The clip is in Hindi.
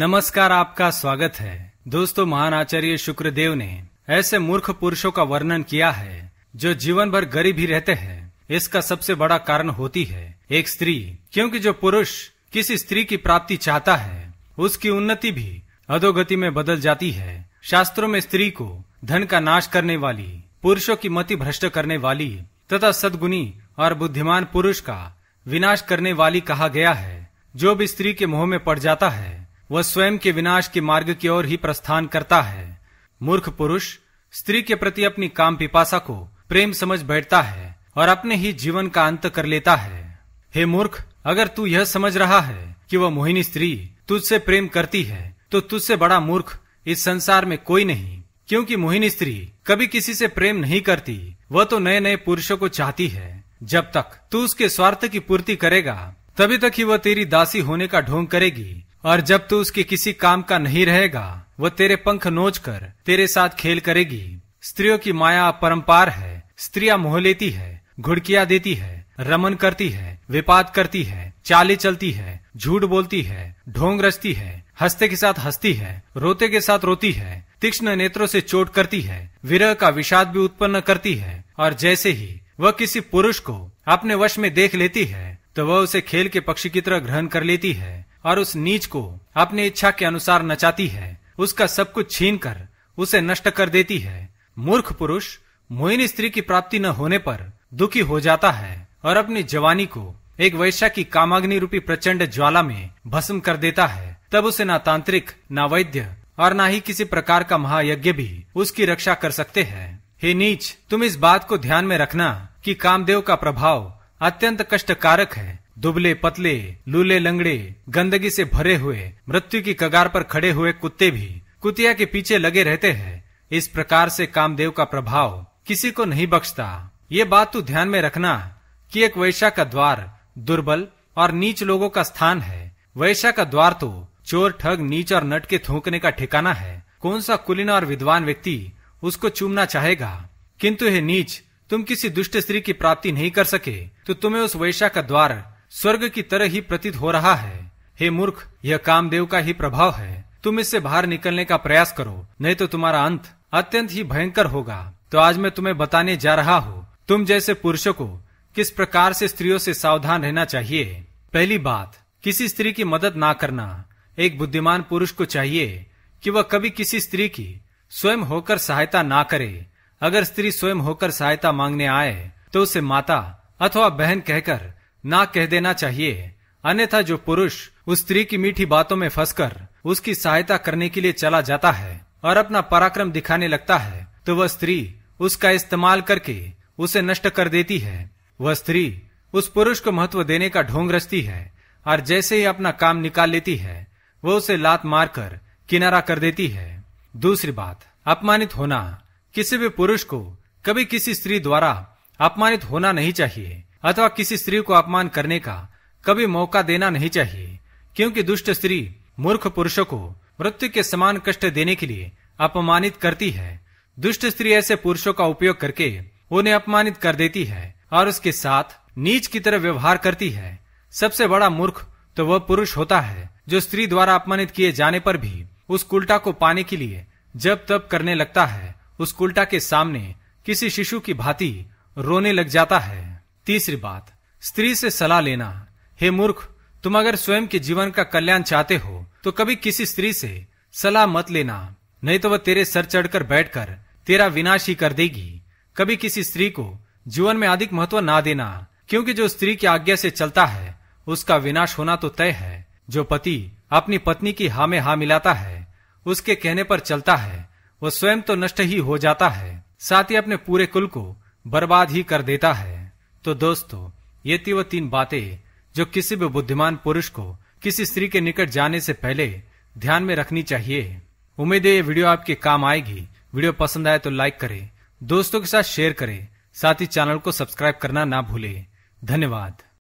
नमस्कार आपका स्वागत है दोस्तों महान आचार्य शुक्रदेव ने ऐसे मूर्ख पुरुषों का वर्णन किया है जो जीवन भर गरीब ही रहते हैं इसका सबसे बड़ा कारण होती है एक स्त्री क्योंकि जो पुरुष किसी स्त्री की प्राप्ति चाहता है उसकी उन्नति भी अधोगति में बदल जाती है शास्त्रों में स्त्री को धन का नाश करने वाली पुरुषों की मति भ्रष्ट करने वाली तथा सदगुणी और बुद्धिमान पुरुष का विनाश करने वाली कहा गया है जो भी स्त्री के मुंह में पड़ जाता है वह स्वयं के विनाश के मार्ग की ओर ही प्रस्थान करता है मूर्ख पुरुष स्त्री के प्रति अपनी काम पिपासा को प्रेम समझ बैठता है और अपने ही जीवन का अंत कर लेता है हे मूर्ख अगर तू यह समझ रहा है कि वह मोहिनी स्त्री तुझसे प्रेम करती है तो तुझसे बड़ा मूर्ख इस संसार में कोई नहीं क्योंकि मोहिनी स्त्री कभी किसी से प्रेम नहीं करती वह तो नए नए पुरुषों को चाहती है जब तक तू उसके स्वार्थ की पूर्ति करेगा तभी तक ही वह तेरी दासी होने का ढोंग करेगी और जब तू उसके किसी काम का नहीं रहेगा वो तेरे पंख नोच कर तेरे साथ खेल करेगी स्त्रियों की माया परम्पार है स्त्रियां मोह लेती है घुड़किया देती है रमन करती है विपात करती है चाली चलती है झूठ बोलती है ढोंग रचती है हंसते के साथ हंसती है रोते के साथ रोती है तीक्ष्ण नेत्रों से चोट करती है विरह का विषाद भी उत्पन्न करती है और जैसे ही वह किसी पुरुष को अपने वश में देख लेती है तो वह उसे खेल के पक्षी की तरह ग्रहण कर लेती है और उस नीच को अपनी इच्छा के अनुसार नचाती है उसका सब कुछ छीन कर उसे नष्ट कर देती है मूर्ख पुरुष मोहिनी स्त्री की प्राप्ति न होने पर दुखी हो जाता है और अपनी जवानी को एक वैश्या की कामाग्नि रूपी प्रचंड ज्वाला में भस्म कर देता है तब उसे ना तांत्रिक ना वैद्य और ना ही किसी प्रकार का महायज्ञ भी उसकी रक्षा कर सकते हैं हे नीच तुम इस बात को ध्यान में रखना कि कामदेव का प्रभाव अत्यंत कष्टकारक है दुबले पतले लूले लंगड़े गंदगी से भरे हुए मृत्यु की कगार पर खड़े हुए कुत्ते भी कुतिया के पीछे लगे रहते हैं इस प्रकार से कामदेव का प्रभाव किसी को नहीं बख्शता ये बात तू ध्यान में रखना कि एक वैशा का द्वार दुर्बल और नीच लोगों का स्थान है वैशा का द्वार तो चोर ठग नीच और नट के थूकने का ठिकाना है कौन सा कुलीन और विद्वान व्यक्ति उसको चूमना चाहेगा किंतु हे नीच तुम किसी दुष्ट स्त्री की प्राप्ति नहीं कर सके तो तुम्हें उस वैशा का द्वार स्वर्ग की तरह ही प्रतीत हो रहा है हे मूर्ख यह कामदेव का ही प्रभाव है तुम इससे बाहर निकलने का प्रयास करो नहीं तो तुम्हारा अंत अत्यंत ही भयंकर होगा तो आज मैं तुम्हें बताने जा रहा हूँ तुम जैसे पुरुषों को किस प्रकार से स्त्रियों से सावधान रहना चाहिए पहली बात किसी स्त्री की मदद ना करना एक बुद्धिमान पुरुष को चाहिए कि वह कभी किसी स्त्री की स्वयं होकर सहायता ना करे अगर स्त्री स्वयं होकर सहायता मांगने आए तो उसे माता अथवा बहन कहकर ना कह देना चाहिए अन्यथा जो पुरुष उस स्त्री की मीठी बातों में फंसकर उसकी सहायता करने के लिए चला जाता है और अपना पराक्रम दिखाने लगता है तो वह स्त्री उसका इस्तेमाल करके उसे नष्ट कर देती है वह स्त्री उस पुरुष को महत्व देने का ढोंग रचती है और जैसे ही अपना काम निकाल लेती है वह उसे लात मारकर किनारा कर देती है दूसरी बात अपमानित होना किसी भी पुरुष को कभी किसी स्त्री द्वारा अपमानित होना नहीं चाहिए अथवा किसी स्त्री को अपमान करने का कभी मौका देना नहीं चाहिए क्योंकि दुष्ट स्त्री मूर्ख पुरुषों को मृत्यु के समान कष्ट देने के लिए अपमानित करती है दुष्ट स्त्री ऐसे पुरुषों का उपयोग करके उन्हें अपमानित कर देती है और उसके साथ नीच की तरह व्यवहार करती है सबसे बड़ा मूर्ख तो वह पुरुष होता है जो स्त्री द्वारा अपमानित किए जाने पर भी उस उल्टा को पाने के लिए जब तब करने लगता है उस उल्टा के सामने किसी शिशु की भांति रोने लग जाता है तीसरी बात स्त्री से सलाह लेना हे मूर्ख तुम अगर स्वयं के जीवन का कल्याण चाहते हो तो कभी किसी स्त्री से सलाह मत लेना नहीं तो वह तेरे सर चढ़कर बैठकर तेरा विनाश ही कर देगी कभी किसी स्त्री को जीवन में अधिक महत्व ना देना क्योंकि जो स्त्री की आज्ञा से चलता है उसका विनाश होना तो तय है जो पति अपनी पत्नी की हा में हा मिलाता है उसके कहने पर चलता है वह स्वयं तो नष्ट ही हो जाता है साथ ही अपने पूरे कुल को बर्बाद ही कर देता है तो दोस्तों ये थी वो तीन बातें जो किसी भी बुद्धिमान पुरुष को किसी स्त्री के निकट जाने से पहले ध्यान में रखनी चाहिए उम्मीद है ये वीडियो आपके काम आएगी वीडियो पसंद आए तो लाइक करें दोस्तों के साथ शेयर करें साथ ही चैनल को सब्सक्राइब करना ना भूले धन्यवाद